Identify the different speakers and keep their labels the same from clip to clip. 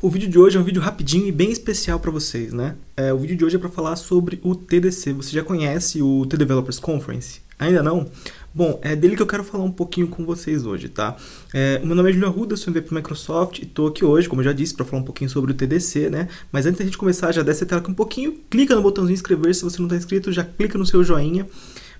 Speaker 1: O vídeo de hoje é um vídeo rapidinho e bem especial para vocês, né? É, o vídeo de hoje é para falar sobre o TDC. Você já conhece o T Developers Conference? Ainda não? Bom, é dele que eu quero falar um pouquinho com vocês hoje, tá? É, meu nome é Julio Arruda, sou MVP Microsoft e tô aqui hoje, como eu já disse, para falar um pouquinho sobre o TDC, né? Mas antes da gente começar, já desce a tela aqui um pouquinho, clica no botãozinho inscrever se você não está inscrito, já clica no seu joinha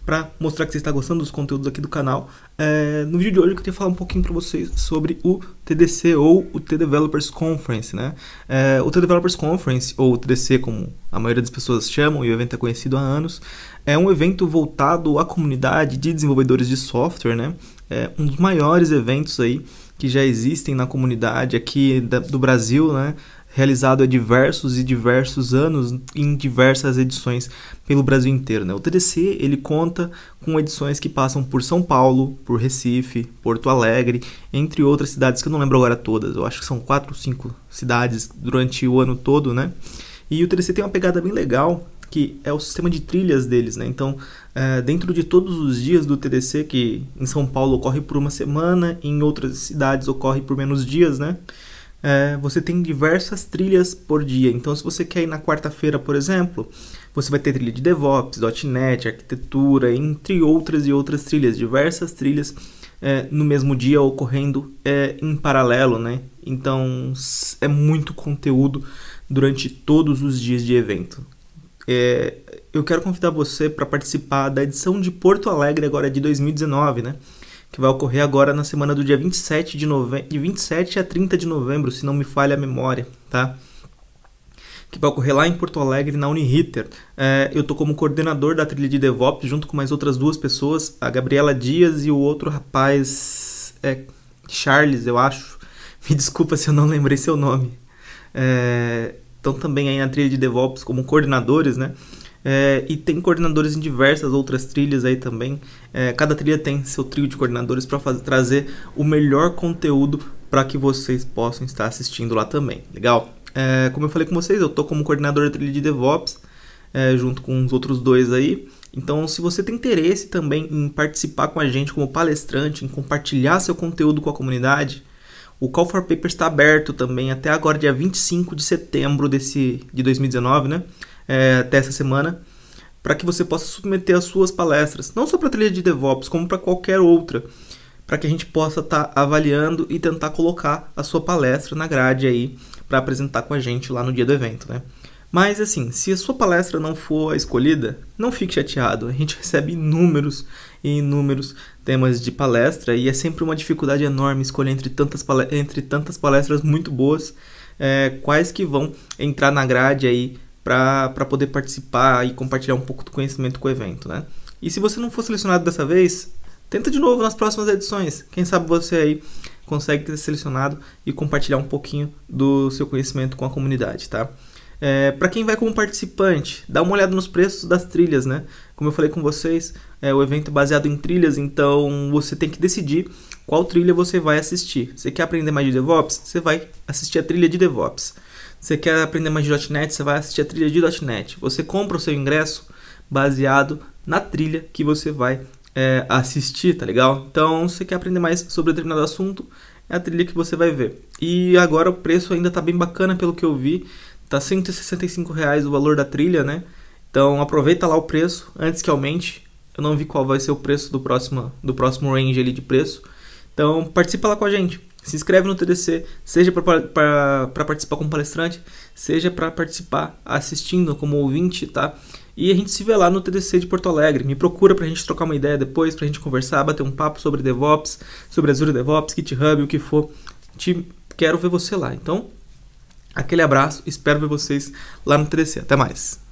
Speaker 1: para mostrar que você está gostando dos conteúdos aqui do canal. É, no vídeo de hoje eu queria falar um pouquinho para vocês sobre o TDC ou o T Developers Conference, né? É, o T Developers Conference, ou TDC como a maioria das pessoas chamam, e o evento é conhecido há anos, é um evento voltado à comunidade de desenvolvedores de software, né? É um dos maiores eventos aí que já existem na comunidade aqui da, do Brasil, né? realizado há diversos e diversos anos em diversas edições pelo Brasil inteiro. Né? O TDC ele conta com edições que passam por São Paulo, por Recife, Porto Alegre, entre outras cidades que eu não lembro agora todas. Eu acho que são quatro ou cinco cidades durante o ano todo, né? E o TDC tem uma pegada bem legal que é o sistema de trilhas deles, né? Então, é, dentro de todos os dias do TDC, que em São Paulo ocorre por uma semana, em outras cidades ocorre por menos dias, né? é, você tem diversas trilhas por dia. Então, se você quer ir na quarta-feira, por exemplo, você vai ter trilha de DevOps, .NET, arquitetura, entre outras e outras trilhas, diversas trilhas é, no mesmo dia ocorrendo é, em paralelo, né? Então, é muito conteúdo durante todos os dias de evento. É, eu quero convidar você para participar da edição de Porto Alegre agora de 2019, né? que vai ocorrer agora na semana do dia 27 de novembro, de 27 a 30 de novembro, se não me falha a memória, tá? que vai ocorrer lá em Porto Alegre, na Uniriter. É, eu tô como coordenador da trilha de DevOps, junto com mais outras duas pessoas, a Gabriela Dias e o outro rapaz, é, Charles, eu acho. Me desculpa se eu não lembrei seu nome. É, estão também aí na trilha de DevOps como coordenadores, né? É, e tem coordenadores em diversas outras trilhas aí também. É, cada trilha tem seu trio de coordenadores para trazer o melhor conteúdo para que vocês possam estar assistindo lá também. Legal? É, como eu falei com vocês, eu tô como coordenador da trilha de DevOps, é, junto com os outros dois aí. Então, se você tem interesse também em participar com a gente como palestrante, em compartilhar seu conteúdo com a comunidade, o Call for Papers está aberto também até agora, dia 25 de setembro desse, de 2019, né? é, até essa semana, para que você possa submeter as suas palestras, não só para a trilha de DevOps, como para qualquer outra, para que a gente possa estar tá avaliando e tentar colocar a sua palestra na grade aí para apresentar com a gente lá no dia do evento, né? Mas assim, se a sua palestra não for a escolhida, não fique chateado. A gente recebe inúmeros e inúmeros temas de palestra e é sempre uma dificuldade enorme escolher entre tantas, entre tantas palestras muito boas, é, quais que vão entrar na grade aí para poder participar e compartilhar um pouco do conhecimento com o evento, né? E se você não for selecionado dessa vez, tenta de novo nas próximas edições. Quem sabe você aí consegue ser selecionado e compartilhar um pouquinho do seu conhecimento com a comunidade, tá? É, para quem vai como participante, dá uma olhada nos preços das trilhas, né? Como eu falei com vocês, é, o evento é baseado em trilhas, então você tem que decidir qual trilha você vai assistir. Você quer aprender mais de DevOps? Você vai assistir a trilha de DevOps. Você quer aprender mais de .NET, você vai assistir a trilha de .NET. Você compra o seu ingresso baseado na trilha que você vai é, assistir, tá legal? Então, você quer aprender mais sobre determinado assunto, é a trilha que você vai ver. E agora o preço ainda tá bem bacana pelo que eu vi, tá 165 reais o valor da trilha, né? Então aproveita lá o preço antes que aumente. Eu não vi qual vai ser o preço do próximo do próximo range ali de preço. Então participa lá com a gente. Se inscreve no TDC, seja para participar como palestrante, seja para participar assistindo como ouvinte, tá? E a gente se vê lá no TDC de Porto Alegre. Me procura para a gente trocar uma ideia depois, para a gente conversar, bater um papo sobre DevOps, sobre Azure DevOps, GitHub, o que for. Te quero ver você lá. Então, aquele abraço, espero ver vocês lá no TDC. Até mais.